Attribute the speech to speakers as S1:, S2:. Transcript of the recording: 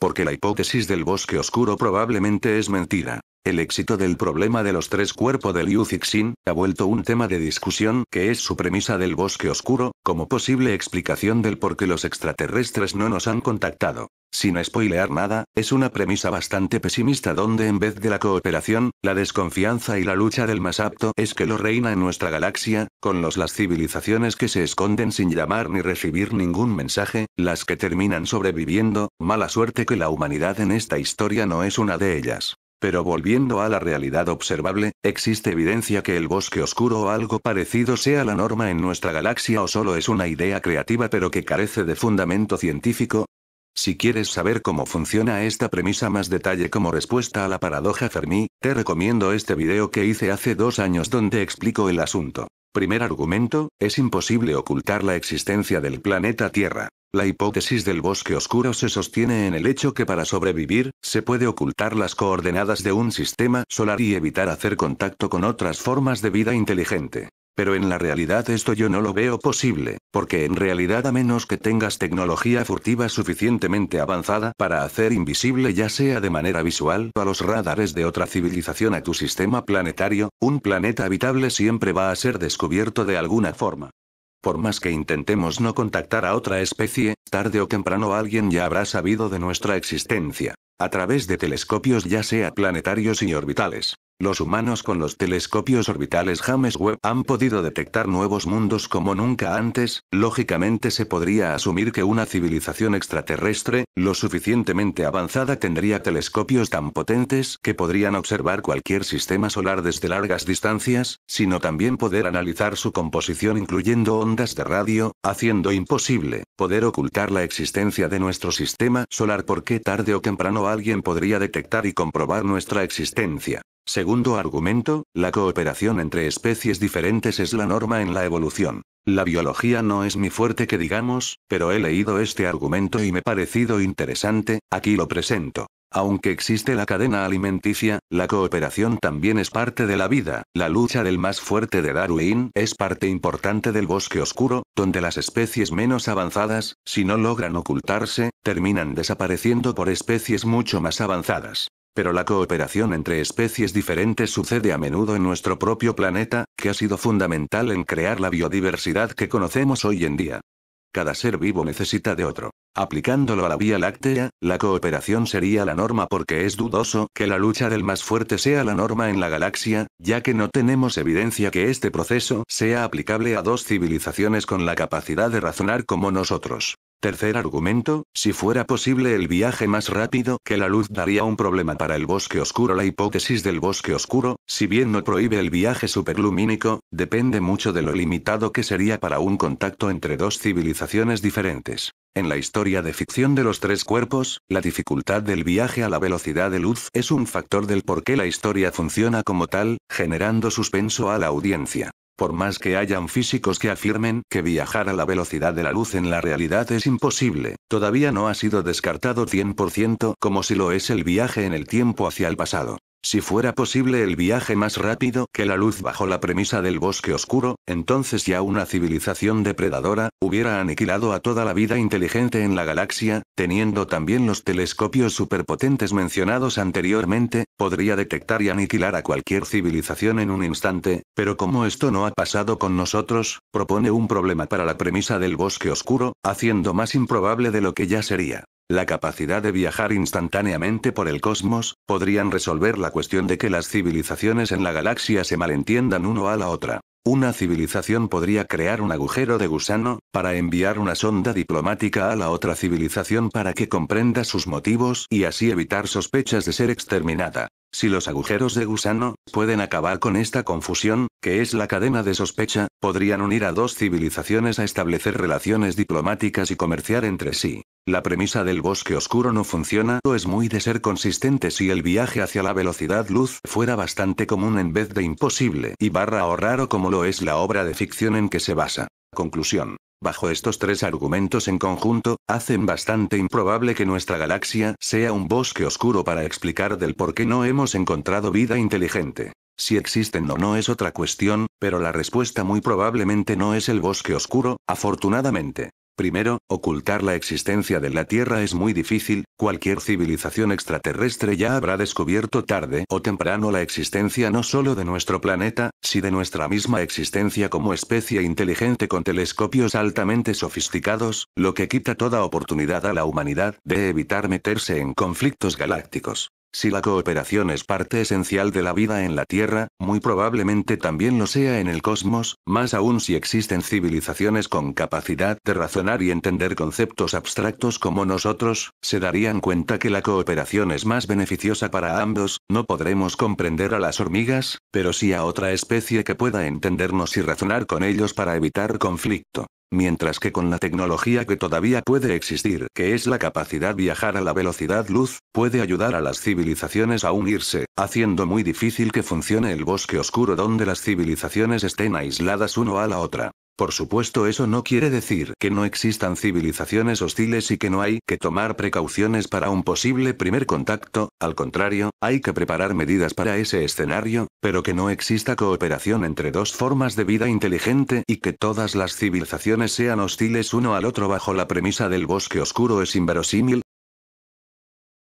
S1: Porque la hipótesis del bosque oscuro probablemente es mentira. El éxito del problema de los tres cuerpos del Liu ha vuelto un tema de discusión que es su premisa del bosque oscuro, como posible explicación del por qué los extraterrestres no nos han contactado. Sin spoilear nada, es una premisa bastante pesimista donde en vez de la cooperación, la desconfianza y la lucha del más apto es que lo reina en nuestra galaxia, con los las civilizaciones que se esconden sin llamar ni recibir ningún mensaje, las que terminan sobreviviendo, mala suerte que la humanidad en esta historia no es una de ellas. Pero volviendo a la realidad observable, ¿existe evidencia que el bosque oscuro o algo parecido sea la norma en nuestra galaxia o solo es una idea creativa pero que carece de fundamento científico? Si quieres saber cómo funciona esta premisa más detalle como respuesta a la paradoja Fermi, te recomiendo este video que hice hace dos años donde explico el asunto. Primer argumento, es imposible ocultar la existencia del planeta Tierra. La hipótesis del bosque oscuro se sostiene en el hecho que para sobrevivir, se puede ocultar las coordenadas de un sistema solar y evitar hacer contacto con otras formas de vida inteligente. Pero en la realidad esto yo no lo veo posible, porque en realidad a menos que tengas tecnología furtiva suficientemente avanzada para hacer invisible ya sea de manera visual a los radares de otra civilización a tu sistema planetario, un planeta habitable siempre va a ser descubierto de alguna forma. Por más que intentemos no contactar a otra especie, tarde o temprano alguien ya habrá sabido de nuestra existencia, a través de telescopios ya sea planetarios y orbitales. Los humanos con los telescopios orbitales James Webb han podido detectar nuevos mundos como nunca antes, lógicamente se podría asumir que una civilización extraterrestre, lo suficientemente avanzada tendría telescopios tan potentes que podrían observar cualquier sistema solar desde largas distancias, sino también poder analizar su composición incluyendo ondas de radio, haciendo imposible poder ocultar la existencia de nuestro sistema solar porque tarde o temprano alguien podría detectar y comprobar nuestra existencia. Segundo argumento, la cooperación entre especies diferentes es la norma en la evolución. La biología no es mi fuerte que digamos, pero he leído este argumento y me ha parecido interesante, aquí lo presento. Aunque existe la cadena alimenticia, la cooperación también es parte de la vida. La lucha del más fuerte de Darwin es parte importante del bosque oscuro, donde las especies menos avanzadas, si no logran ocultarse, terminan desapareciendo por especies mucho más avanzadas. Pero la cooperación entre especies diferentes sucede a menudo en nuestro propio planeta, que ha sido fundamental en crear la biodiversidad que conocemos hoy en día. Cada ser vivo necesita de otro. Aplicándolo a la Vía Láctea, la cooperación sería la norma porque es dudoso que la lucha del más fuerte sea la norma en la galaxia, ya que no tenemos evidencia que este proceso sea aplicable a dos civilizaciones con la capacidad de razonar como nosotros. Tercer argumento, si fuera posible el viaje más rápido que la luz daría un problema para el bosque oscuro. La hipótesis del bosque oscuro, si bien no prohíbe el viaje superlumínico, depende mucho de lo limitado que sería para un contacto entre dos civilizaciones diferentes. En la historia de ficción de los tres cuerpos, la dificultad del viaje a la velocidad de luz es un factor del por qué la historia funciona como tal, generando suspenso a la audiencia. Por más que hayan físicos que afirmen que viajar a la velocidad de la luz en la realidad es imposible, todavía no ha sido descartado 100% como si lo es el viaje en el tiempo hacia el pasado. Si fuera posible el viaje más rápido que la luz bajo la premisa del bosque oscuro, entonces ya una civilización depredadora, hubiera aniquilado a toda la vida inteligente en la galaxia, teniendo también los telescopios superpotentes mencionados anteriormente, podría detectar y aniquilar a cualquier civilización en un instante, pero como esto no ha pasado con nosotros, propone un problema para la premisa del bosque oscuro, haciendo más improbable de lo que ya sería la capacidad de viajar instantáneamente por el cosmos, podrían resolver la cuestión de que las civilizaciones en la galaxia se malentiendan uno a la otra. Una civilización podría crear un agujero de gusano, para enviar una sonda diplomática a la otra civilización para que comprenda sus motivos y así evitar sospechas de ser exterminada. Si los agujeros de gusano pueden acabar con esta confusión, que es la cadena de sospecha, podrían unir a dos civilizaciones a establecer relaciones diplomáticas y comerciar entre sí. La premisa del bosque oscuro no funciona o es muy de ser consistente si el viaje hacia la velocidad luz fuera bastante común en vez de imposible y barra o raro como lo es la obra de ficción en que se basa. Conclusión. Bajo estos tres argumentos en conjunto, hacen bastante improbable que nuestra galaxia sea un bosque oscuro para explicar del por qué no hemos encontrado vida inteligente. Si existen o no es otra cuestión, pero la respuesta muy probablemente no es el bosque oscuro, afortunadamente. Primero, ocultar la existencia de la Tierra es muy difícil, cualquier civilización extraterrestre ya habrá descubierto tarde o temprano la existencia no solo de nuestro planeta, si de nuestra misma existencia como especie inteligente con telescopios altamente sofisticados, lo que quita toda oportunidad a la humanidad de evitar meterse en conflictos galácticos. Si la cooperación es parte esencial de la vida en la Tierra, muy probablemente también lo sea en el cosmos, más aún si existen civilizaciones con capacidad de razonar y entender conceptos abstractos como nosotros, se darían cuenta que la cooperación es más beneficiosa para ambos, no podremos comprender a las hormigas, pero sí a otra especie que pueda entendernos y razonar con ellos para evitar conflicto. Mientras que con la tecnología que todavía puede existir, que es la capacidad viajar a la velocidad luz, puede ayudar a las civilizaciones a unirse, haciendo muy difícil que funcione el bosque oscuro donde las civilizaciones estén aisladas uno a la otra. Por supuesto eso no quiere decir que no existan civilizaciones hostiles y que no hay que tomar precauciones para un posible primer contacto, al contrario, hay que preparar medidas para ese escenario, pero que no exista cooperación entre dos formas de vida inteligente y que todas las civilizaciones sean hostiles uno al otro bajo la premisa del bosque oscuro es inverosímil,